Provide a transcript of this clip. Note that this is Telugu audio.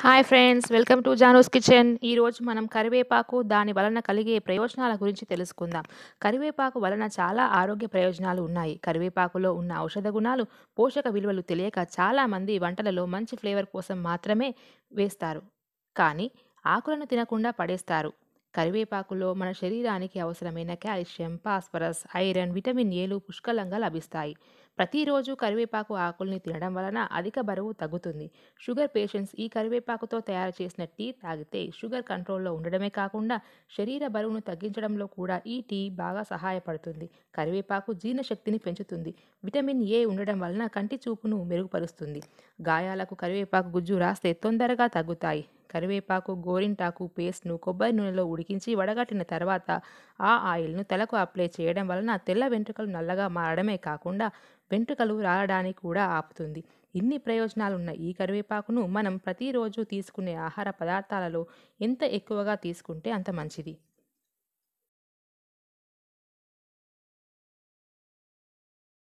హాయ్ ఫ్రెండ్స్ వెల్కమ్ టు జానోస్ కిచెన్ ఈరోజు మనం కరివేపాకు దాని వలన కలిగే ప్రయోజనాల గురించి తెలుసుకుందాం కరివేపాకు వలన చాలా ఆరోగ్య ప్రయోజనాలు ఉన్నాయి కరివేపాకులో ఉన్న ఔషధ గుణాలు పోషక విలువలు తెలియక చాలామంది వంటలలో మంచి ఫ్లేవర్ కోసం మాత్రమే వేస్తారు కానీ ఆకులను తినకుండా పడేస్తారు కరివేపాకులో మన శరీరానికి అవసరమైన కాల్షియం ఫాస్ఫరస్ ఐరన్ విటమిన్ ఏలు పుష్కలంగా లభిస్తాయి ప్రతిరోజు కరివేపాకు ఆకుల్ని తినడం వలన అధిక బరువు తగ్గుతుంది షుగర్ పేషెంట్స్ ఈ కరివేపాకుతో తయారు చేసిన టీ తాగితే షుగర్ కంట్రోల్లో ఉండడమే కాకుండా శరీర బరువును తగ్గించడంలో కూడా ఈ టీ బాగా సహాయపడుతుంది కరివేపాకు జీర్ణశక్తిని పెంచుతుంది విటమిన్ ఏ ఉండడం వలన కంటి చూపును మెరుగుపరుస్తుంది గాయాలకు కరివేపాకు గుజ్జు రాస్తే తొందరగా తగ్గుతాయి కరివేపాకు గోరింటాకు పేస్ట్ను కొబ్బరి నూనెలో ఉడికించి వడగట్టిన తర్వాత ఆ ఆయిల్ను తలకు అప్లై చేయడం వలన తెల్ల వెంట్రుకలు నల్లగా మారడమే కాకుండా వెంట్రుకలు రాలడానికి కూడా ఆపుతుంది ఇన్ని ప్రయోజనాలున్న ఈ కరివేపాకును మనం ప్రతిరోజు తీసుకునే ఆహార పదార్థాలలో ఎంత ఎక్కువగా తీసుకుంటే అంత మంచిది